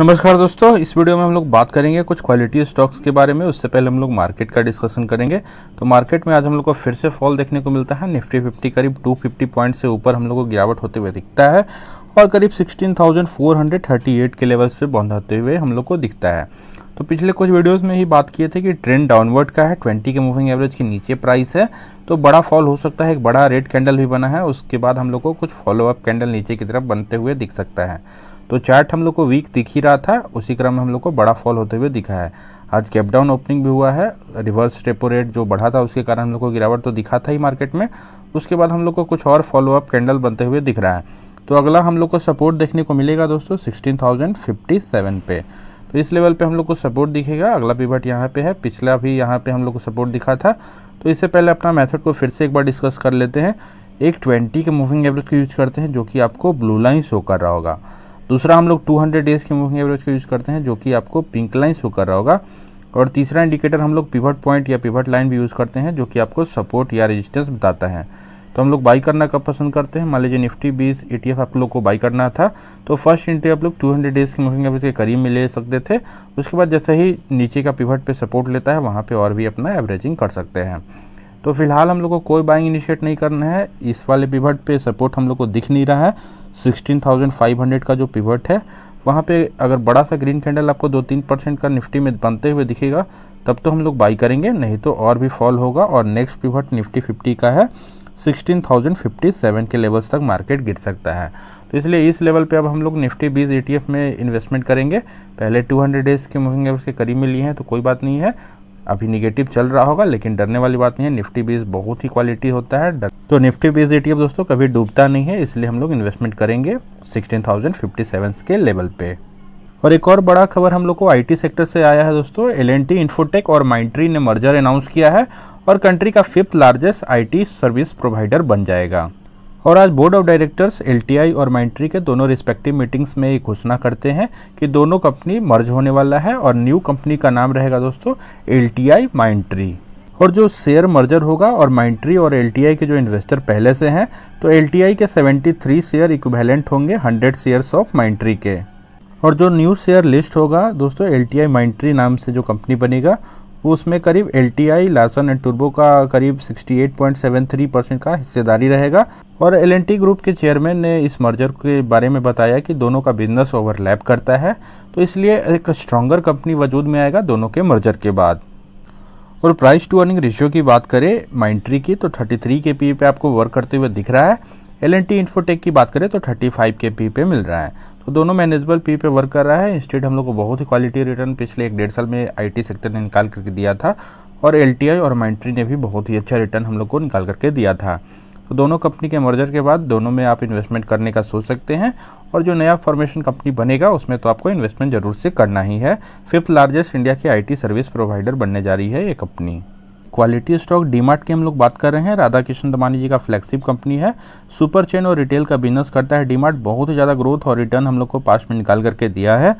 नमस्कार दोस्तों इस वीडियो में हम लोग बात करेंगे कुछ क्वालिटी स्टॉक्स के बारे में उससे पहले हम लोग मार्केट का डिस्कशन करेंगे तो मार्केट में आज हम लोग को फिर से फॉल देखने को मिलता है निफ्टी फिफ्टी करीब 250 पॉइंट से ऊपर हम लोग को गिरावट होते हुए दिखता है और करीब 16,438 के लेवल्स पे होते हुए हम लोग को दिखता है तो पिछले कुछ वीडियोस में ही बात किए थे कि ट्रेंड डाउनवर्ड का है 20 के मूविंग एवरेज के नीचे प्राइस है तो बड़ा फॉल हो सकता है एक बड़ा रेड कैंडल भी बना है उसके बाद हम लोग को कुछ फॉलोअप कैंडल नीचे की तरफ बनते हुए दिख सकता है तो चार्ट हम लोग को वीक दिख ही रहा था उसी क्रम में हम लोग को बड़ा फॉल होते हुए दिखा है आज कैप डाउन ओपनिंग भी हुआ है रिवर्स रेपो रेट जो बढ़ा था उसके कारण हम लोग को गिरावट तो दिखा था ही मार्केट में उसके बाद हम लोग को कुछ और फॉलोअप कैंडल बनते हुए दिख रहा है तो अगला हम लोग को सपोर्ट देखने को मिलेगा दोस्तों सिक्सटीन पे तो इस लेवल पे हम लोग को सपोर्ट दिखेगा अगला पिवट यहाँ पे है पिछला भी यहाँ पे हम लोग को सपोर्ट दिखा था तो इससे पहले अपना मैथड को फिर से एक बार डिस्कस कर लेते हैं एक ट्वेंटी के मूविंग एवरेज को यूज करते हैं जो कि आपको ब्लू लाइन शो कर रहा होगा दूसरा हम लोग 200 डेज के मूविंग एवरेज का यूज़ करते हैं जो कि आपको पिंक लाइन शो कर रहा होगा और तीसरा इंडिकेटर हम लोग पिवट पॉइंट या पिवट लाइन भी यूज़ करते हैं जो कि आपको सपोर्ट या रेजिस्टेंस बताता है तो हम लोग बाई करना कब पसंद करते हैं मान लीजिए निफ्टी बीस ई आप लोग को बाई करना था तो फर्स्ट इंट्री आप लोग 200 डेज़ के मूविंग एवरेज के करीब में ले सकते थे उसके बाद जैसे ही नीचे का पिवट पे सपोर्ट लेता है वहाँ पे और भी अपना एवरेजिंग कर सकते हैं तो फिलहाल हम लोग को कोई बाइंग इनिशिएट नहीं करना है इस वाले पिवट पे सपोर्ट हम लोग को दिख नहीं रहा है 16,500 का जो पिवट है वहाँ पे अगर बड़ा सा ग्रीन कैंडल आपको दो तीन परसेंट का निफ्टी में बनते हुए दिखेगा तब तो हम लोग बाई करेंगे नहीं तो और भी फॉल होगा और नेक्स्ट पिवट निफ्टी फिफ्टी का है 16,057 के लेवल्स तक मार्केट गिर सकता है तो इसलिए इस लेवल पे अब हम लोग निफ्टी बीज ई e में इन्वेस्टमेंट करेंगे पहले 200 डेज़ के मूविंग एवरेज के करीब में लिए हैं तो कोई बात नहीं है अभी निगेटिव चल रहा होगा लेकिन डरने वाली बात नहीं है निफ्टी बीस बहुत ही क्वालिटी होता है तो निफ्टी बीस ए दोस्तों कभी डूबता नहीं है इसलिए हम लोग इन्वेस्टमेंट करेंगे सिक्सटीन थाउजेंड फिफ्टी सेवन के लेवल पे और एक और बड़ा खबर हम लोग को आईटी सेक्टर से आया है दोस्तों एल एन इन्फोटेक और माइंट्री ने मर्जर अनाउंस किया है और कंट्री का fifth largest IT service provider बन जाएगा और आज बोर्ड ऑफ डायरेक्टर्स एल और माइंट्री के दोनों रिस्पेक्टिव मीटिंग्स में ये घोषणा करते हैं कि दोनों कंपनी मर्ज होने वाला है और न्यू कंपनी का नाम रहेगा दोस्तों एल टी माइंट्री और जो शेयर मर्जर होगा और माइंट्री और एल के जो इन्वेस्टर पहले से हैं तो एल के 73 शेयर इक्विवेलेंट होंगे 100 शेयर्स ऑफ माइंट्री के और जो न्यू शेयर लिस्ट होगा दोस्तों एल टी माइंट्री नाम से जो कंपनी बनेगा वो उसमें करीब एल टी लासन एंड टर्बो का करीब 68.73 परसेंट का हिस्सेदारी रहेगा और एल ग्रुप के चेयरमैन ने इस मर्जर के बारे में बताया कि दोनों का बिजनेस ओवरलैप करता है तो इसलिए एक स्ट्रॉन्गर कंपनी वजूद में आएगा दोनों के मर्जर के बाद और प्राइस टू अर्निंग रेशियो की बात करें माइंट्री की तो 33 के पी पे आपको वर्क करते हुए दिख रहा है एल एन टी इन्फोटेक की बात करें तो 35 के पी पे मिल रहा है तो दोनों मैनेजेबल पी पे वर्क कर रहा है इंस्टेट हम लोग को बहुत ही क्वालिटी रिटर्न पिछले एक डेढ़ साल में आईटी सेक्टर ने निकाल करके दिया था और एल और माइंट्री ने भी बहुत ही अच्छा रिटर्न हम लोग को निकाल करके दिया था तो दोनों कंपनी के मर्जर के बाद दोनों में आप इन्वेस्टमेंट करने का सोच सकते हैं और जो नया फॉर्मेशन कंपनी बनेगा उसमें तो आपको इन्वेस्टमेंट जरूर से करना ही है फिफ्थ लार्जेस्ट इंडिया की आईटी सर्विस प्रोवाइडर बनने जा रही है ये कंपनी क्वालिटी स्टॉक डीमार्ट की हम लोग बात कर रहे हैं राधा कृष्ण दमानी जी का फ्लैगशिप कंपनी है सुपर चेन और रिटेल का बिजनेस करता है डीमार्ट बहुत ही ज़्यादा ग्रोथ और रिटर्न हम लोग को पास में निकाल करके दिया है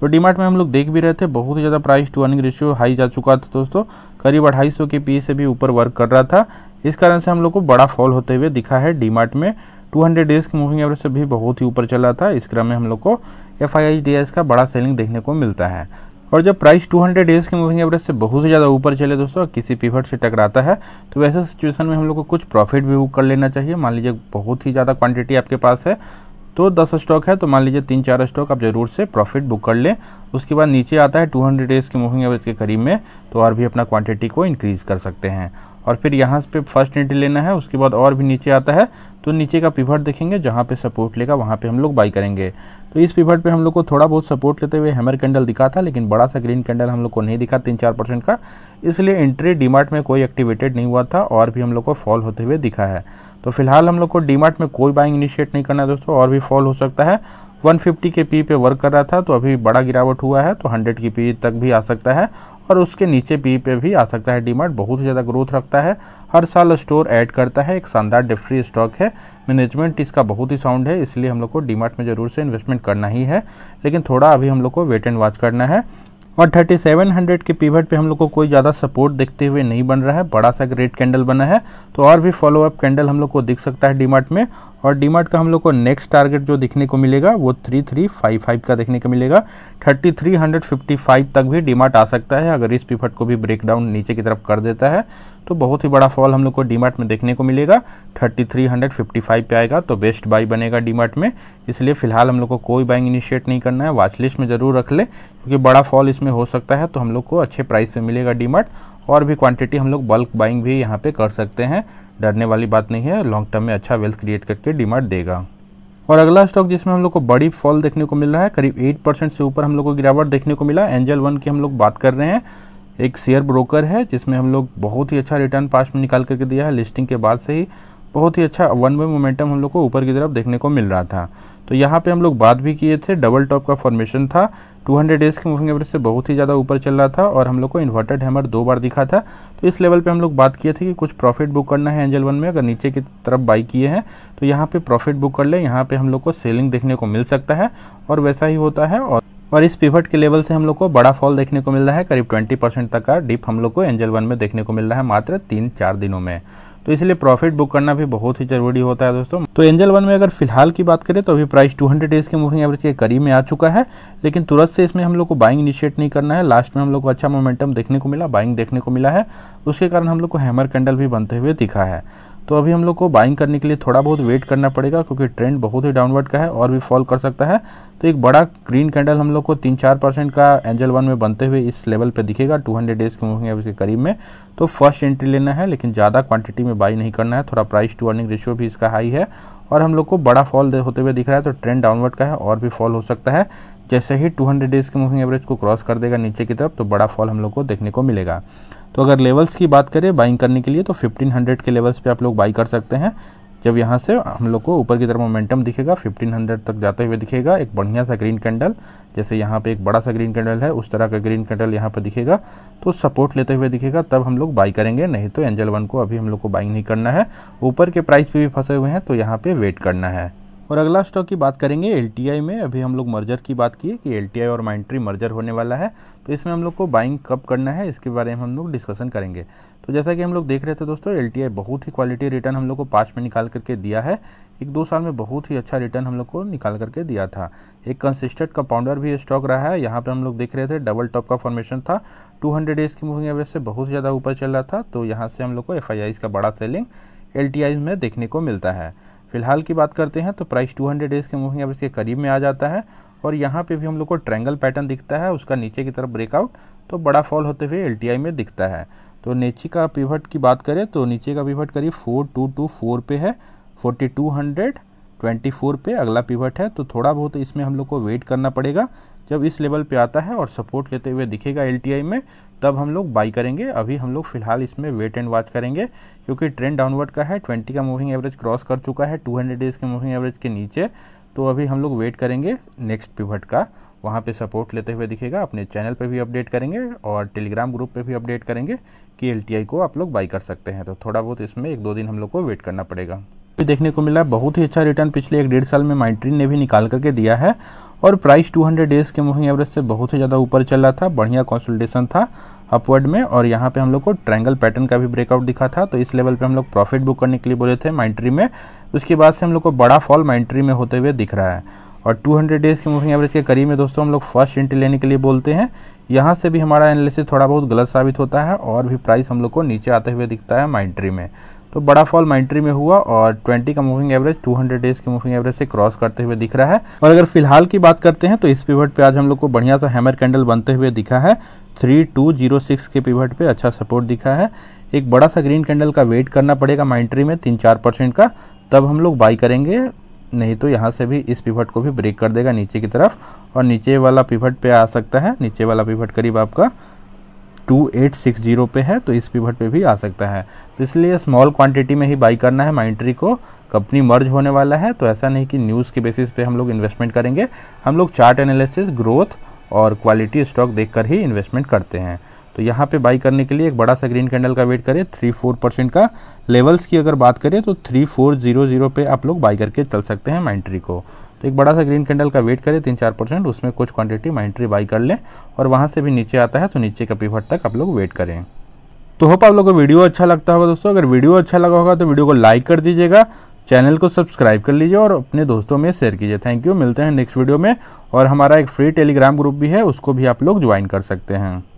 तो डीमार्ट में हम लोग देख भी रहे थे बहुत ही ज़्यादा price to earning ratio high जा चुका था दोस्तों करीब अढ़ाई सौ के पी e से भी ऊपर वर्क कर रहा था इस कारण से हम लोग को बड़ा फॉल होते हुए दिखा है डीमार्ट में 200 डेज की मूविंग एवरेज से भी बहुत ही ऊपर चला था इस क्रम में हम लोग को एफ आई का बड़ा सेलिंग देखने को मिलता है और जब प्राइस 200 डेज के मूविंग एवरेज से बहुत से ज़्यादा ऊपर चले दोस्तों किसी पीवट से टकराता है तो वैसे सिचुएशन में हम लोग को कुछ प्रॉफिट भी बुक कर लेना चाहिए मान लीजिए बहुत ही ज़्यादा क्वांटिटी आपके पास है तो दस स्टॉक है तो मान लीजिए तीन चार स्टॉक आप जरूर से प्रॉफिट बुक कर लें उसके बाद नीचे आता है 200 डेज़ के मूविंग एवरेज के करीब में तो और भी अपना क्वांटिटी को इंक्रीज़ कर सकते हैं और फिर यहाँ पे फर्स्ट एंट्री लेना है उसके बाद और भी नीचे आता है तो नीचे का पिवट देखेंगे जहाँ पे सपोर्ट लेगा वहाँ पे हम लोग बाई करेंगे तो इस पिवट पे हम लोग को थोड़ा बहुत सपोर्ट लेते हुए हैमर कैंडल दिखा था लेकिन बड़ा सा ग्रीन कैंडल हम लोग को नहीं दिखा तीन चार परसेंट का इसलिए एंट्री डीमार्ट में कोई एक्टिवेटेड नहीं हुआ था और भी हम लोग को फॉल होते हुए दिखा है तो फिलहाल हम लोग को डीमार्ट में कोई बाइंग इनिशिएट नहीं करना है दोस्तों और भी फॉल हो सकता है 150 के पी e पे वर्क कर रहा था तो अभी बड़ा गिरावट हुआ है तो 100 की पी e तक भी आ सकता है और उसके नीचे पी e पे भी आ सकता है डीमार्ट बहुत ज़्यादा ग्रोथ रखता है हर साल स्टोर ऐड करता है एक शानदार डिफ्री स्टॉक है मैनेजमेंट इसका बहुत ही साउंड है इसलिए हम लोग को डीमार्ट में ज़रूर से इन्वेस्टमेंट करना ही है लेकिन थोड़ा अभी हम लोग को वेट एंड वॉच करना है और 3700 के पीवट पे हम लोग को कोई ज़्यादा सपोर्ट देखते हुए नहीं बन रहा है बड़ा सा ग्रेट कैंडल बना है तो और भी फॉलोअप कैंडल हम लोग को दिख सकता है डीमार्ट में और डीमार्ट का हम लोग को नेक्स्ट टारगेट जो दिखने को मिलेगा वो 3355 का देखने को मिलेगा 3355 तक भी डीमार्ट आ सकता है अगर इस पीवट को भी ब्रेक डाउन नीचे की तरफ कर देता है तो बहुत ही बड़ा फॉल हम लोग को डीमार्ट में देखने को मिलेगा 3355 पे आएगा तो बेस्ट बाई बनेगा डीमार्ट में इसलिए फिलहाल हम लोग को कोई बाइंग इनिशिएट नहीं करना है वाचलिस्ट में ज़रूर रख ले क्योंकि बड़ा फॉल इसमें हो सकता है तो हम लोग को अच्छे प्राइस पर मिलेगा डीमार्ट और भी क्वांटिटी हम लोग बल्क बाइंग भी यहाँ पर कर सकते हैं डरने वाली बात नहीं है लॉन्ग टर्म में अच्छा वेल्थ क्रिएट करके डीमार्ट देगा और अगला स्टॉक जिसमें हम लोग को बड़ी फॉल देखने को मिल रहा है करीब 8 परसेंट से ऊपर हम लोग को गिरावट देखने को मिला एंजल वन की हम लोग बात कर रहे हैं एक शेयर ब्रोकर है जिसमें हम लोग बहुत ही अच्छा रिटर्न पास में निकाल करके दिया है लिस्टिंग के बाद से ही बहुत ही अच्छा वन वे मोमेंटम हम लोग को ऊपर की तरफ देखने को मिल रहा था तो यहाँ पे हम लोग बात भी किए थे डबल टॉप का फॉर्मेशन था 200 डेज़ के मूविंग एवरेज से बहुत ही ज़्यादा ऊपर चल रहा था और हम लोग को इन्वर्टेड हैमर दो बार दिखा था तो इस लेवल पे हम लोग बात किए थे कि कुछ प्रॉफिट बुक करना है एंजल वन में अगर नीचे की तरफ बाई किए हैं तो यहाँ पे प्रॉफिट बुक कर ले यहाँ पे हम लोग को सेलिंग देखने को मिल सकता है और वैसा ही होता है और और इस पिवट के लेवल से हम लोग को बड़ा फॉल देखने को मिल रहा है करीब 20 परसेंट तक का डिप हम लोग को एंजल वन में देखने को मिल रहा है मात्र तीन चार दिनों में तो इसलिए प्रॉफिट बुक करना भी बहुत ही जरूरी होता है दोस्तों तो एंजल वन में अगर फिलहाल की बात करें तो अभी प्राइस 200 डेज के मूविंग एवरेज के करीब में आ चुका है लेकिन तुरंत से इसमें हम लोग को बाइंग इनिशिएट नहीं करना है लास्ट में हम लोग को अच्छा मोमेंटम देखने को मिला बाइंग देखने को मिला है उसके कारण हम लोग को हैमर कैंडल भी बनते हुए दिखा है तो अभी हम लोग को बाइंग करने के लिए थोड़ा बहुत वेट करना पड़ेगा क्योंकि ट्रेंड बहुत ही डाउनवर्ड का है और भी फॉल कर सकता है तो एक बड़ा ग्रीन कैंडल हम लोग को तीन चार परसेंट का एंजल वन में बनते हुए इस लेवल पे दिखेगा 200 डेज के मूविंग एवरेज के करीब में तो फर्स्ट एंट्री लेना है लेकिन ज़्यादा क्वांटिटी में बाई नहीं करना है थोड़ा प्राइस टू अर्निंग रेशियो भी इसका हाई है और हम लोग को बड़ा फॉल होते हुए दिख रहा है तो ट्रेंड डाउनवर्ड का है और भी फॉल हो सकता है जैसे ही टू डेज़ के मूविंग एवरेज को क्रॉस कर देगा नीचे की तरफ तो बड़ा फॉल हम लोग को देखने को मिलेगा तो अगर लेवल्स की बात करें बाइंग करने के लिए तो 1500 के लेवल्स पे आप लोग बाई कर सकते हैं जब यहाँ से हम लोग को ऊपर की तरफ मोमेंटम दिखेगा 1500 तक जाते हुए दिखेगा एक बढ़िया सा ग्रीन कैंडल जैसे यहाँ पे एक बड़ा सा ग्रीन कैंडल है उस तरह का ग्रीन कैंडल यहाँ पर दिखेगा तो सपोर्ट लेते हुए दिखेगा तब हम लोग बाई करेंगे नहीं तो एंजल वन को अभी हम लोग को बाइंग नहीं करना है ऊपर के प्राइस पर भी फंसे हुए हैं तो यहाँ पर वेट करना है और अगला स्टॉक की बात करेंगे एल में अभी हम लोग मर्जर की बात किए कि एल और माइंट्री मर्जर होने वाला है तो इसमें हम लोग को बाइंग कब करना है इसके बारे में हम लोग डिस्कशन करेंगे तो जैसा कि हम लोग देख रहे थे दोस्तों एल बहुत ही क्वालिटी रिटर्न हम लोग को पास में निकाल करके दिया है एक दो साल में बहुत ही अच्छा रिटर्न हम लोग को निकाल करके दिया था एक कंसिस्टेंट कंपाउंडर भी स्टॉक रहा है यहाँ पर हम लोग देख रहे थे डबल टॉप का फॉर्मेशन था 200 डेज़ की मूविंग एवरेज से बहुत ज़्यादा ऊपर चल रहा था तो यहाँ से हम लोग को एफ का बड़ा सेलिंग एल में देखने को मिलता है फिलहाल की बात करते हैं तो प्राइस 200 हंड्रेड डेज के मूविंग एवरेज के करीब में आ जाता है और यहाँ पे भी हम लोग को ट्रैंगल पैटर्न दिखता है उसका नीचे की तरफ ब्रेकआउट तो बड़ा फॉल होते हुए एल में दिखता है तो नीचे का पिवट की बात करें तो नीचे का पिवट करीब फोर टू टू फोर पे है forty two hundred twenty four पे अगला पिवट है तो थोड़ा बहुत इसमें हम लोग को वेट करना पड़ेगा जब इस लेवल पे आता है और सपोर्ट लेते हुए दिखेगा एल में तब हम लोग बाई करेंगे अभी हम लोग फिलहाल इसमें वेट एंड वॉच करेंगे क्योंकि ट्रेंड डाउनवर्ड का है ट्वेंटी का मूविंग एवरेज क्रॉस कर चुका है टू हंड्रेड डेज के मूविंग एवरेज के नीचे तो अभी हम लोग वेट करेंगे नेक्स्ट पिवट का वहाँ पे सपोर्ट लेते हुए दिखेगा अपने चैनल पे भी अपडेट करेंगे और टेलीग्राम ग्रुप पे भी अपडेट करेंगे कि एल को आप लोग बाई कर सकते हैं तो थोड़ा बहुत इसमें एक दो दिन हम लोग को वेट करना पड़ेगा देखने को मिला बहुत ही अच्छा रिटर्न पिछले एक डेढ़ साल में माइंट्रीन ने भी निकाल करके दिया है और प्राइस 200 डेज़ के मूविंग एवरेज से बहुत ही ज़्यादा ऊपर चल रहा था बढ़िया कॉन्सल्टेशन था अपवर्ड में और यहाँ पे हम लोग को ट्रायंगल पैटर्न का भी ब्रेकआउट दिखा था तो इस लेवल पे हम लोग प्रॉफिट बुक करने के लिए बोले थे माइंट्री में उसके बाद से हम लोग को बड़ा फॉल माइंट्री में होते हुए दिख रहा है और टू डेज़ के मूविंग एवरेज के करीब में दोस्तों हम लोग फर्स्ट एंट्री लेने के लिए बोलते हैं यहाँ से भी हमारा एनालिसिस थोड़ा बहुत गलत साबित होता है और भी प्राइस हम लोग को नीचे आते हुए दिखता है माइंट्री में तो बड़ा फॉल माइंट्री में हुआ और 20 का मूविंग एवरेज 200 डेज के मूविंग एवरेज से क्रॉस करते हुए दिख रहा है और अगर फिलहाल की बात करते हैं तो इस पिवट पे आज हम लोग को बढ़िया सा हैमर कैंडल बनते हुए दिखा है 3206 के पिवट पे अच्छा सपोर्ट दिखा है एक बड़ा सा ग्रीन कैंडल का वेट करना पड़ेगा माइंट्री में तीन चार परसेंट का तब हम लोग बाई करेंगे नहीं तो यहाँ से भी इस पिवट को भी ब्रेक कर देगा नीचे की तरफ और नीचे वाला पिवट पे आ सकता है नीचे वाला पिवट करीब आपका टू एट सिक्स जीरो पे है तो इस पिवट पे भी आ सकता है तो इसलिए स्मॉल क्वांटिटी में ही बाई करना है माइंट्री को कंपनी मर्ज होने वाला है तो ऐसा नहीं कि न्यूज़ के बेसिस पे हम लोग इन्वेस्टमेंट करेंगे हम लोग चार्ट एनालिसिस ग्रोथ और क्वालिटी स्टॉक देख ही इन्वेस्टमेंट करते हैं तो यहाँ पे बाई करने के लिए एक बड़ा सा ग्रीन कैंडल का वेट करें थ्री फोर परसेंट का लेवल्स की अगर बात करें तो थ्री फोर जीरो जीरो पे आप लोग बाई करके चल सकते हैं माइंट्री को तो एक बड़ा सा ग्रीन कैंडल का वेट करें तीन चार परसेंट उसमें कुछ क्वांटिटी माइंट्री बाई कर लें और वहाँ से भी नीचे आता है तो नीचे का पिवट तक आप लोग वेट करें तो होप आप लोग को वीडियो अच्छा लगता होगा दोस्तों अगर वीडियो अच्छा लगा होगा तो वीडियो को लाइक कर दीजिएगा चैनल को सब्सक्राइब कर लीजिए और अपने दोस्तों में शेयर कीजिए थैंक यू मिलते हैं नेक्स्ट वीडियो में और हमारा एक फ्री टेलीग्राम ग्रुप भी है उसको भी आप लोग ज्वाइन कर सकते हैं